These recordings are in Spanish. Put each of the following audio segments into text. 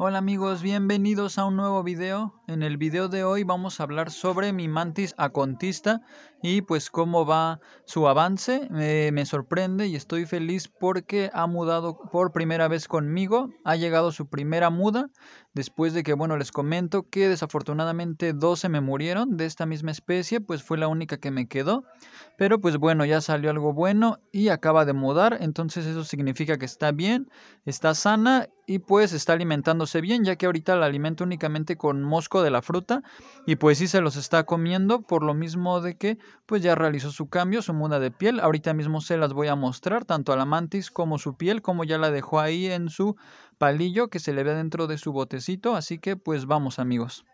Hola amigos, bienvenidos a un nuevo video. En el video de hoy vamos a hablar sobre mi mantis acontista y pues cómo va su avance. Eh, me sorprende y estoy feliz porque ha mudado por primera vez conmigo. Ha llegado su primera muda después de que, bueno, les comento que desafortunadamente 12 me murieron de esta misma especie, pues fue la única que me quedó. Pero pues bueno, ya salió algo bueno y acaba de mudar, entonces eso significa que está bien, está sana y pues está alimentándose bien, ya que ahorita la alimenta únicamente con mosco de la fruta y pues sí se los está comiendo, por lo mismo de que pues ya realizó su cambio, su muda de piel. Ahorita mismo se las voy a mostrar, tanto a la mantis como su piel, como ya la dejó ahí en su palillo que se le ve dentro de su botecito, así que pues vamos amigos.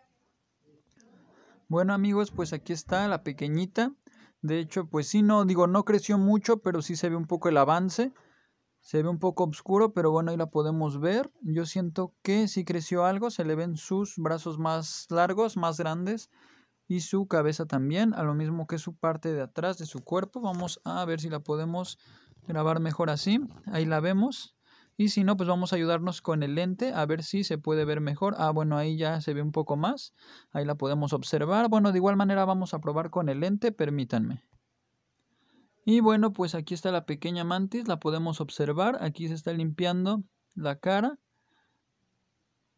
Bueno amigos, pues aquí está la pequeñita. De hecho, pues sí, no, digo, no creció mucho, pero sí se ve un poco el avance. Se ve un poco oscuro, pero bueno, ahí la podemos ver. Yo siento que si creció algo, se le ven sus brazos más largos, más grandes y su cabeza también, a lo mismo que su parte de atrás de su cuerpo. Vamos a ver si la podemos grabar mejor así. Ahí la vemos. Y si no, pues vamos a ayudarnos con el lente a ver si se puede ver mejor. Ah, bueno, ahí ya se ve un poco más. Ahí la podemos observar. Bueno, de igual manera vamos a probar con el lente, permítanme. Y bueno, pues aquí está la pequeña mantis, la podemos observar, aquí se está limpiando la cara.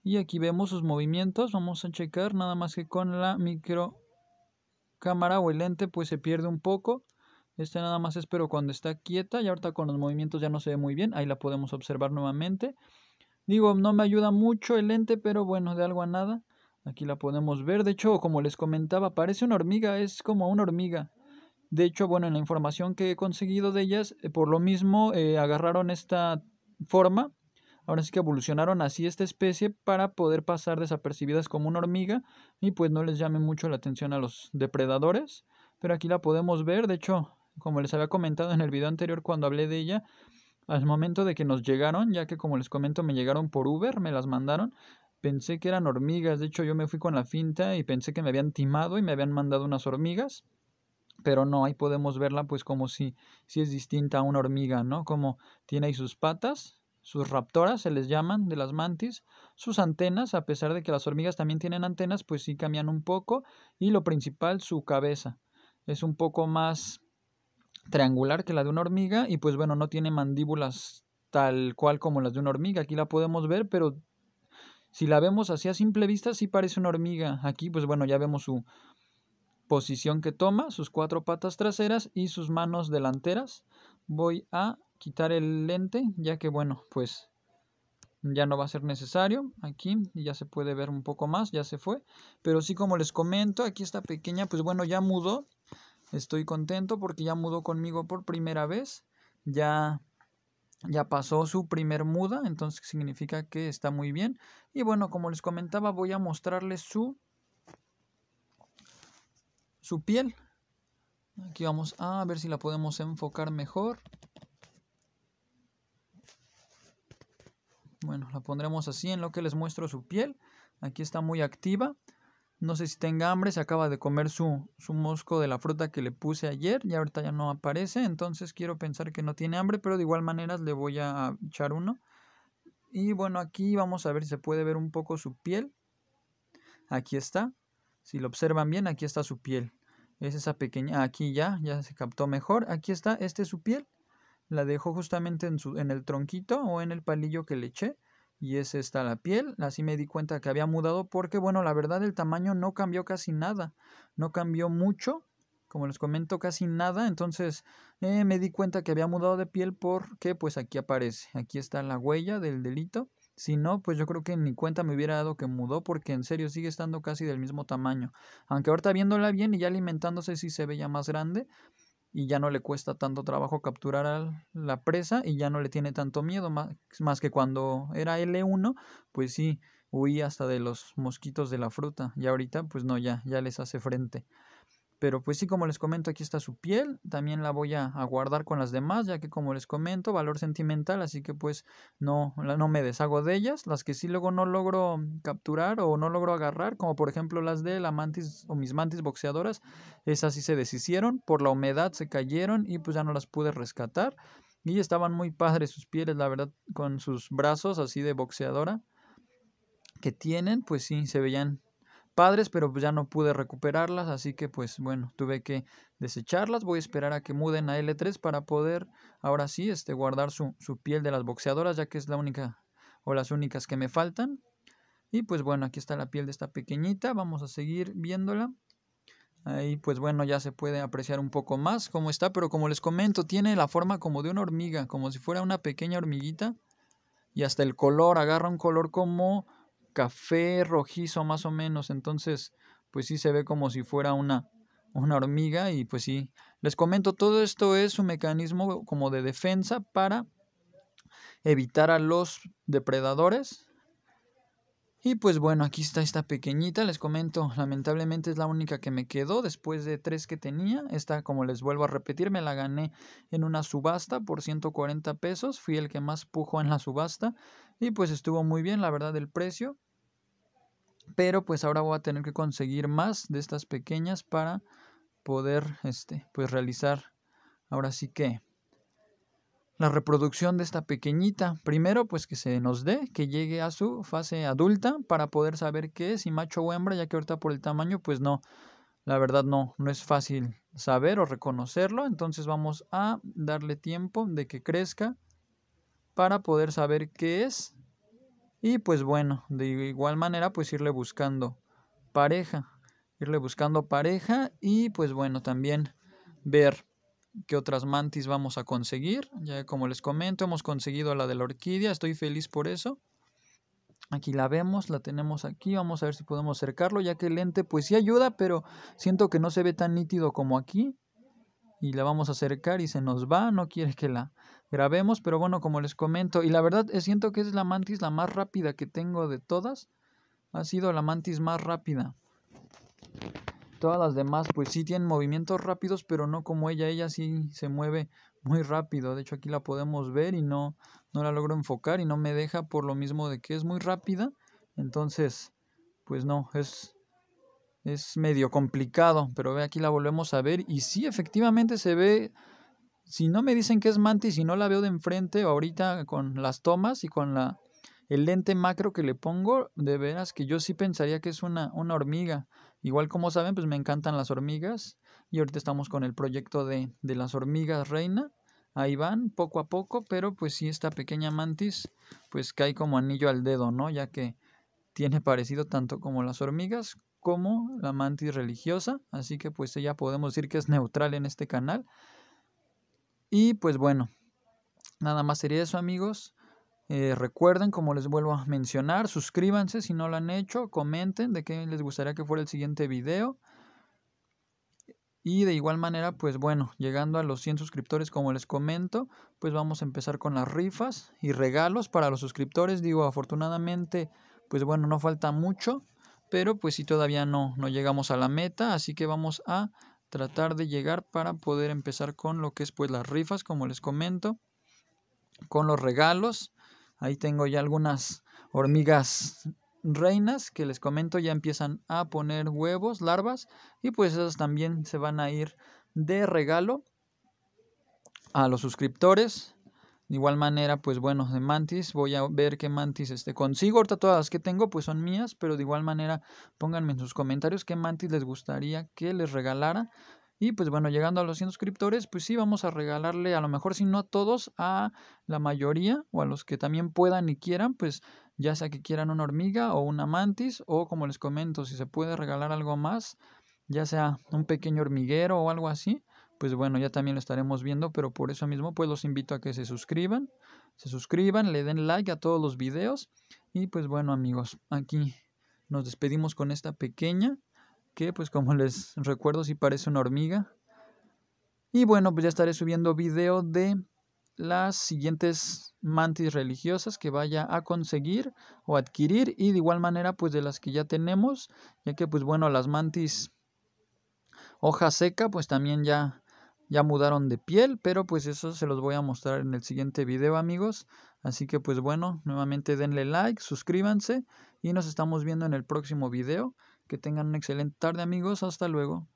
Y aquí vemos sus movimientos, vamos a checar, nada más que con la micro cámara o el lente pues se pierde un poco. Este nada más es pero cuando está quieta y ahorita con los movimientos ya no se ve muy bien. Ahí la podemos observar nuevamente. Digo, no me ayuda mucho el lente, pero bueno, de algo a nada. Aquí la podemos ver. De hecho, como les comentaba, parece una hormiga, es como una hormiga. De hecho, bueno, en la información que he conseguido de ellas, eh, por lo mismo eh, agarraron esta forma, ahora sí que evolucionaron así esta especie para poder pasar desapercibidas como una hormiga y pues no les llame mucho la atención a los depredadores. Pero aquí la podemos ver, de hecho, como les había comentado en el video anterior cuando hablé de ella, al momento de que nos llegaron, ya que como les comento me llegaron por Uber, me las mandaron, pensé que eran hormigas, de hecho yo me fui con la finta y pensé que me habían timado y me habían mandado unas hormigas pero no, ahí podemos verla pues como si, si es distinta a una hormiga, ¿no? Como tiene ahí sus patas, sus raptoras se les llaman de las mantis, sus antenas, a pesar de que las hormigas también tienen antenas, pues sí cambian un poco, y lo principal, su cabeza. Es un poco más triangular que la de una hormiga y pues bueno, no tiene mandíbulas tal cual como las de una hormiga, aquí la podemos ver, pero si la vemos así a simple vista sí parece una hormiga. Aquí pues bueno, ya vemos su posición que toma, sus cuatro patas traseras y sus manos delanteras. Voy a quitar el lente, ya que bueno, pues ya no va a ser necesario aquí ya se puede ver un poco más ya se fue pero sí como les comento aquí está pequeña pues bueno ya mudó estoy contento porque ya mudó conmigo por primera vez ya ya pasó su primer muda entonces significa que está muy bien y bueno como les comentaba voy a mostrarles su su piel. Aquí vamos a ver si la podemos enfocar mejor. Bueno, la pondremos así en lo que les muestro su piel. Aquí está muy activa. No sé si tenga hambre, se acaba de comer su, mosco de la fruta que le puse ayer y ahorita ya no aparece, entonces quiero pensar que no tiene hambre, pero de igual manera le voy a echar uno. Y bueno, aquí vamos a ver si se puede ver un poco su piel. Aquí está. Si lo observan bien, aquí está su piel. Es esa pequeña, aquí ya, ya se captó mejor. Aquí está, este es su piel. La dejó justamente en, su, en el tronquito o en el palillo que le eché. Y es está la piel. Así me di cuenta que había mudado porque, bueno, la verdad el tamaño no cambió casi nada. No cambió mucho como les comento, casi nada. Entonces eh, me di cuenta que había mudado de piel porque pues aquí aparece. Aquí está la huella del delito. Si no, pues yo creo que ni cuenta me hubiera dado que mudó porque en serio sigue estando casi del mismo tamaño. Aunque ahorita viéndola bien y ya alimentándose sí se ve ya más grande y ya no le cuesta tanto trabajo capturar a la presa y ya no le tiene tanto miedo más, que cuando era L1, pues sí, huía hasta de los mosquitos de la fruta y ahorita pues no, ya, ya les hace frente. Pero pues sí, como les comento, aquí está su piel. También la voy a, guardar con las demás, ya que como les comento, valor sentimental, así que pues no, no me deshago de ellas. Las que sí luego no logro mm, capturar o no logro agarrar, como por ejemplo las de la mantis o mis mantis boxeadoras, esas sí se deshicieron, por la humedad se cayeron y pues ya no las pude rescatar. Y estaban muy padres sus pieles, la verdad, con sus brazos así de boxeadora que tienen, pues sí, se veían padres, pero pues, ya no pude recuperarlas, así que pues bueno, tuve que desecharlas. Voy a esperar a que muden a L3 para poder ahora sí este, guardar su, su piel de las boxeadoras, ya que es la única o las únicas que me faltan. Y pues bueno, aquí está la piel de esta pequeñita, vamos a seguir viéndola. Ahí pues bueno, ya se puede apreciar un poco más cómo está, pero como les comento, tiene la forma como de una hormiga, como si fuera una pequeña hormiguita. Y hasta el color, agarra un color como café rojizo más o menos, entonces pues sí se ve como si fuera una, una hormiga y pues sí, les comento, todo esto es un mecanismo como de defensa para evitar a los depredadores. Y pues bueno, aquí está esta pequeñita, les comento, lamentablemente es la única que me quedó después de tres que tenía. Esta, como les vuelvo a repetir, me la gané en una subasta por 140 pesos, fui el que más pujó en la subasta y pues estuvo muy bien, la verdad, el precio. Pero pues ahora voy a tener que conseguir más de estas pequeñas para poder este, pues realizar ahora sí que la reproducción de esta pequeñita. Primero, pues que se nos dé, que llegue a su fase adulta para poder saber qué es, si macho o hembra, ya que ahorita por el tamaño, pues no, la verdad no, no es fácil saber o reconocerlo. Entonces vamos a darle tiempo de que crezca para poder saber qué es y pues bueno, de igual manera pues irle buscando pareja, irle buscando pareja y pues bueno, también ver qué otras mantis vamos a conseguir. Ya como les comento, hemos conseguido la de la orquídea, estoy feliz por eso. Aquí la vemos, la tenemos aquí, vamos a ver si podemos acercarlo, ya que el lente pues sí ayuda, pero siento que no se ve tan nítido como aquí. Y la vamos a acercar y se nos va, no quiere que la grabemos, pero bueno, como les comento, y la verdad eh, siento que es la mantis la más rápida que tengo de todas, ha sido la mantis más rápida. Todas las demás pues sí tienen movimientos rápidos, pero no como ella, ella sí se mueve muy rápido, de hecho aquí la podemos ver y no, no la logro enfocar y no me deja por lo mismo de que es muy rápida, entonces pues no, es, es medio complicado, pero ve aquí la volvemos a ver y sí efectivamente se ve si no me dicen que es mantis y no la veo de enfrente ahorita con las tomas y con la, el lente macro que le pongo, de veras que yo sí pensaría que es una, una hormiga. Igual como saben, pues me encantan las hormigas y ahorita estamos con el proyecto de, de las hormigas reina. Ahí van, poco a poco, pero pues sí esta pequeña mantis pues cae como anillo al dedo, ¿no? Ya que tiene parecido tanto como las hormigas como la mantis religiosa, así que pues ella podemos decir que es neutral en este canal y pues bueno, nada más sería eso amigos. Eh, recuerden, como les vuelvo a mencionar, suscríbanse si no lo han hecho, comenten de qué les gustaría que fuera el siguiente video. Y de igual manera, pues bueno, llegando a los 100 suscriptores, como les comento, pues vamos a empezar con las rifas y regalos para los suscriptores. Digo, afortunadamente, pues bueno, no falta mucho, pero pues si sí, todavía no, no llegamos a la meta, así que vamos a tratar de llegar para poder empezar con lo que es pues las rifas, como les comento, con los regalos. Ahí tengo ya algunas hormigas reinas que les comento ya empiezan a poner huevos, larvas y pues esas también se van a ir de regalo a los suscriptores de igual manera, pues bueno, de Mantis, voy a ver qué Mantis este consigo. Ahorita todas las que tengo, pues son mías, pero de igual manera, pónganme en sus comentarios qué Mantis les gustaría que les regalara. Y pues bueno, llegando a los 100 suscriptores, pues sí, vamos a regalarle, a lo mejor si no a todos, a la mayoría o a los que también puedan y quieran, pues ya sea que quieran una hormiga o una mantis, o como les comento, si se puede regalar algo más, ya sea un pequeño hormiguero o algo así, pues bueno, ya también lo estaremos viendo, pero por eso mismo pues los invito a que se suscriban, se suscriban, le den like a todos los videos y pues bueno amigos, aquí nos despedimos con esta pequeña que pues como les recuerdo si sí parece una hormiga. Y bueno, pues ya estaré subiendo video de las siguientes mantis religiosas que vaya a conseguir o adquirir y de igual manera pues de las que ya tenemos, ya que pues bueno, las mantis hoja seca pues también ya ya mudaron de piel, pero pues eso se los voy a mostrar en el siguiente video amigos. Así que pues bueno, nuevamente denle like, suscríbanse y nos estamos viendo en el próximo video. Que tengan una excelente tarde amigos, hasta luego.